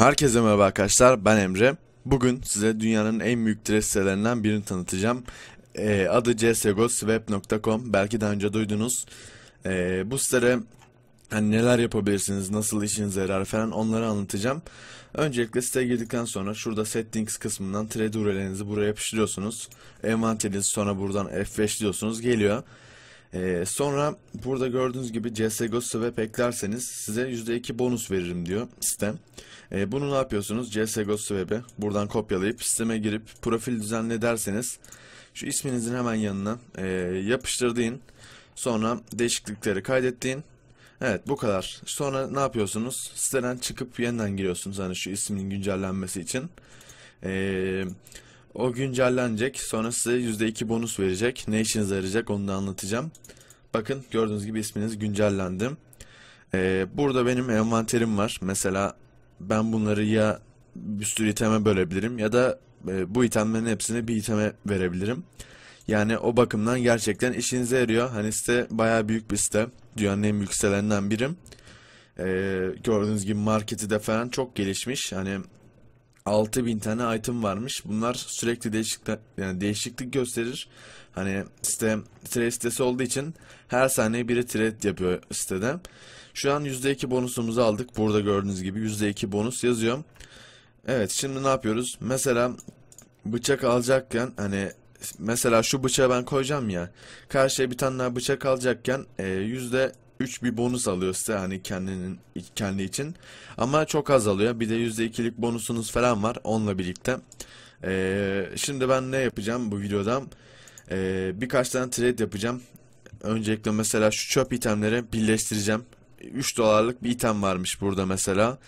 Herkese merhaba arkadaşlar ben Emre. Bugün size dünyanın en büyük stres sitelerinden birini tanıtacağım. Ee, adı csgosweb.com belki daha önce duydunuz. Ee, bu sitede hani neler yapabilirsiniz, nasıl işinize yarar falan onları anlatacağım. Öncelikle siteye girdikten sonra şurada settings kısmından trade URL'inizi buraya yapıştırıyorsunuz. Envanterinizi sonra buradan F5 diyorsunuz geliyor. Ee, sonra burada gördüğünüz gibi CSGO swap eklerseniz size %2 bonus veririm diyor sistem. Ee, bunu ne yapıyorsunuz? CSGO swap'e buradan kopyalayıp sisteme girip profil düzenle derseniz şu isminizin hemen yanına e, yapıştırdığın sonra değişiklikleri kaydettiğin Evet bu kadar. Sonra ne yapıyorsunuz? Siteden çıkıp yeniden giriyorsunuz hani şu ismin güncellenmesi için. Eee o güncellenecek. Sonra size %2 bonus verecek. Ne işinize yarayacak onu da anlatacağım. Bakın gördüğünüz gibi isminiz güncellendi. Ee, burada benim envanterim var. Mesela ben bunları ya bir sürü iteme bölebilirim ya da e, bu itemlerin hepsini bir iteme verebilirim. Yani o bakımdan gerçekten işinize yarıyor. Hani site baya büyük bir site. Dünyanın en büyük sitelerinden birim. Ee, gördüğünüz gibi marketi de falan çok gelişmiş. Hani 6000 tane item varmış. Bunlar sürekli değişiklik, yani değişiklik gösterir. Hani site, trade sitesi olduğu için her saniye biri trade yapıyor sitede. Şu an %2 bonusumuzu aldık. Burada gördüğünüz gibi %2 bonus yazıyor. Evet şimdi ne yapıyoruz? Mesela bıçak alacakken hani mesela şu bıçağı ben koyacağım ya. Karşıya bir tane daha bıçak alacakken e, yüzde 3 bir bonus alıyorsa size hani kendinin kendi için. Ama çok az alıyor. Bir de %2'lik bonusunuz falan var onunla birlikte. Ee, şimdi ben ne yapacağım bu videoda? Ee, birkaç tane trade yapacağım. Öncelikle mesela şu çöp itemleri birleştireceğim. 3 dolarlık bir item varmış burada mesela.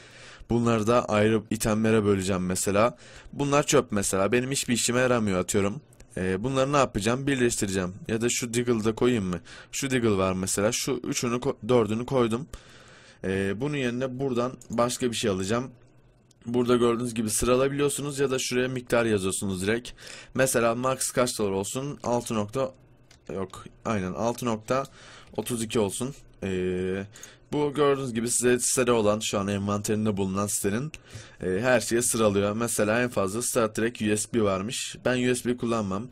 Bunları da ayrı itemlere böleceğim mesela. Bunlar çöp mesela. Benim hiçbir işime yaramıyor atıyorum. E, bunları ne yapacağım? Birleştireceğim. Ya da şu Diggle'ı da koyayım mı? Şu Diggle var mesela. Şu üçünü, dördünü koydum. E, bunun yerine buradan başka bir şey alacağım. Burada gördüğünüz gibi sıralabiliyorsunuz ya da şuraya miktar yazıyorsunuz direkt. Mesela max kaç dolar olsun? 6 nokta yok. Aynen 6 nokta 32 olsun. Ee, bu gördüğünüz gibi size sitede olan şu an envanterinde bulunan sitenin e, her şeye sıralıyor. Mesela en fazla Star Trek USB varmış. Ben USB kullanmam.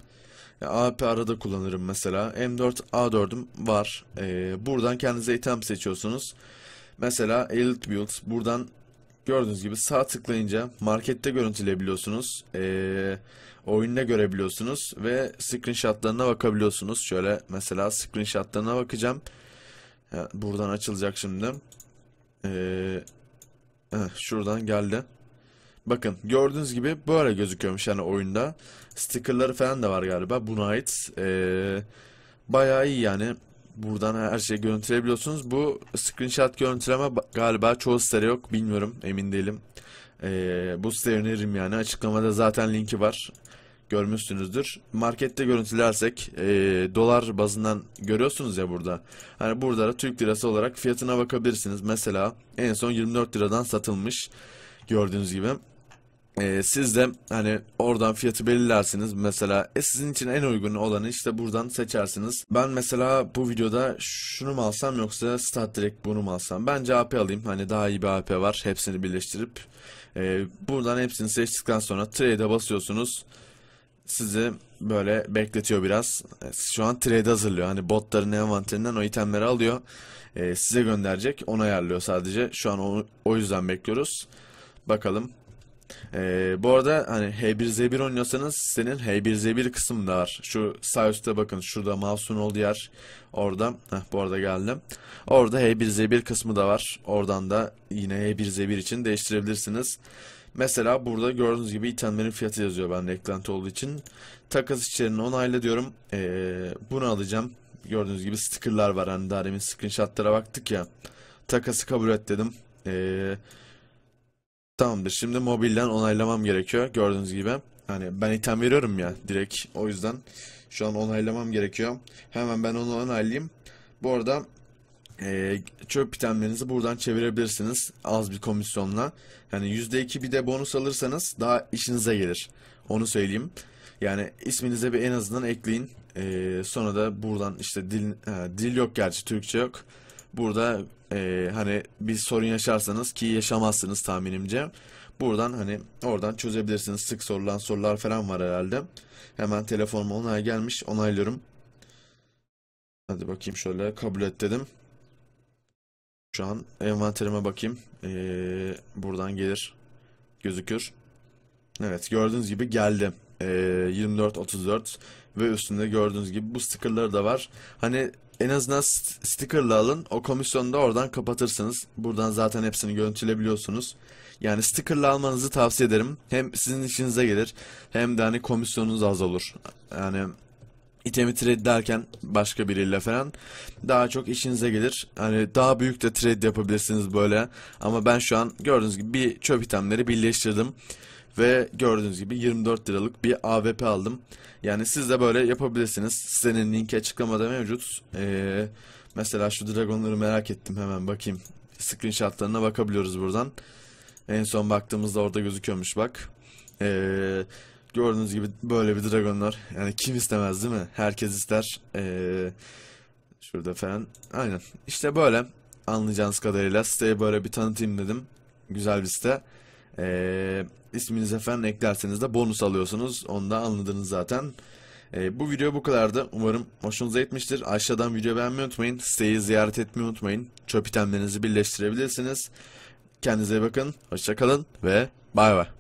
Yani AP arada kullanırım mesela. M4 A4'üm var. Ee, buradan kendinize item seçiyorsunuz. Mesela Elite Build buradan gördüğünüz gibi sağ tıklayınca markette görüntüleyebiliyorsunuz. Ee, oyunda görebiliyorsunuz ve screenshotlarına bakabiliyorsunuz. Şöyle mesela screenshotlarına bakacağım. Ya, buradan açılacak şimdi. Ee, heh, şuradan geldi. Bakın gördüğünüz gibi böyle gözüküyormuş yani oyunda. Stickerları falan da var galiba buna ait. Ee, bayağı iyi yani. Buradan her şeyi görüntüleyebiliyorsunuz. Bu screenshot görüntüleme galiba çoğu sitede yok. Bilmiyorum emin değilim. Ee, bu siteye öneririm yani. Açıklamada zaten linki var görmüşsünüzdür. Markette görüntülersek e, dolar bazından görüyorsunuz ya burada. Hani burada da Türk lirası olarak fiyatına bakabilirsiniz. Mesela en son 24 liradan satılmış gördüğünüz gibi. E, siz de hani oradan fiyatı belirlersiniz. Mesela e, sizin için en uygun olanı işte buradan seçersiniz. Ben mesela bu videoda şunu mu alsam yoksa Start Direct bunu mu alsam? Bence AP alayım. Hani daha iyi bir AP var. Hepsini birleştirip. E, buradan hepsini seçtikten sonra trade'e basıyorsunuz sizi böyle bekletiyor biraz. E, şu an trade hazırlıyor. Hani botların envanterinden o itemleri alıyor. E, size gönderecek. Onu ayarlıyor sadece. Şu an onu, o yüzden bekliyoruz. Bakalım. E, bu arada hani H1Z1 oynuyorsanız senin H1Z1 kısmı var. Şu sağ üstte bakın. Şurada mouse'un olduğu yer. Orada. Heh, bu arada geldim. Orada H1Z1 kısmı da var. Oradan da yine H1Z1 için değiştirebilirsiniz. Mesela burada gördüğünüz gibi itemlerin fiyatı yazıyor ben eklenti olduğu için. Takas içlerini onayla diyorum. Ee, bunu alacağım. Gördüğünüz gibi stickerlar var. Hani daha demin screenshotlara baktık ya. Takası kabul et dedim. Ee, tamamdır. Şimdi mobilden onaylamam gerekiyor. Gördüğünüz gibi. Hani ben item veriyorum ya direkt. O yüzden şu an onaylamam gerekiyor. Hemen ben onu onaylayayım. Bu arada e, çöp itemlerinizi buradan çevirebilirsiniz az bir komisyonla. Yani %2 bir de bonus alırsanız daha işinize gelir. Onu söyleyeyim. Yani isminize bir en azından ekleyin. E, sonra da buradan işte dil, ha, dil yok gerçi Türkçe yok. Burada e, hani bir sorun yaşarsanız ki yaşamazsınız tahminimce. Buradan hani oradan çözebilirsiniz. Sık sorulan sorular falan var herhalde. Hemen telefonuma onay gelmiş. Onaylıyorum. Hadi bakayım şöyle kabul et dedim. Şu an envanterime bakayım. Ee, buradan gelir. Gözükür. Evet gördüğünüz gibi geldi. Ee, 24-34 ve üstünde gördüğünüz gibi bu stickerları da var. Hani en azından st stickerla alın. O komisyonu da oradan kapatırsınız. Buradan zaten hepsini görüntülebiliyorsunuz. Yani stickerla almanızı tavsiye ederim. Hem sizin işinize gelir hem de hani komisyonunuz az olur. Yani itemi derken başka biriyle falan daha çok işinize gelir. Hani daha büyük de trade yapabilirsiniz böyle. Ama ben şu an gördüğünüz gibi bir çöp itemleri birleştirdim. Ve gördüğünüz gibi 24 liralık bir AVP aldım. Yani siz de böyle yapabilirsiniz. Sitenin linki açıklamada mevcut. Ee, mesela şu dragonları merak ettim hemen bakayım. Screenshotlarına bakabiliyoruz buradan. En son baktığımızda orada gözüküyormuş bak. Eee Gördüğünüz gibi böyle bir Dragonlar. Yani kim istemez değil mi? Herkes ister. Ee, şurada falan. Aynen. İşte böyle. Anlayacağınız kadarıyla siteye böyle bir tanıtayım dedim. Güzel bir site. Ee, isminize falan eklerseniz de bonus alıyorsunuz. Onu da anladınız zaten. Ee, bu video bu kadardı. Umarım hoşunuza gitmiştir. Aşağıdan video beğenmeyi unutmayın. Siteyi ziyaret etmeyi unutmayın. Çöp itemlerinizi birleştirebilirsiniz. Kendinize iyi bakın. Hoşçakalın ve bay bay.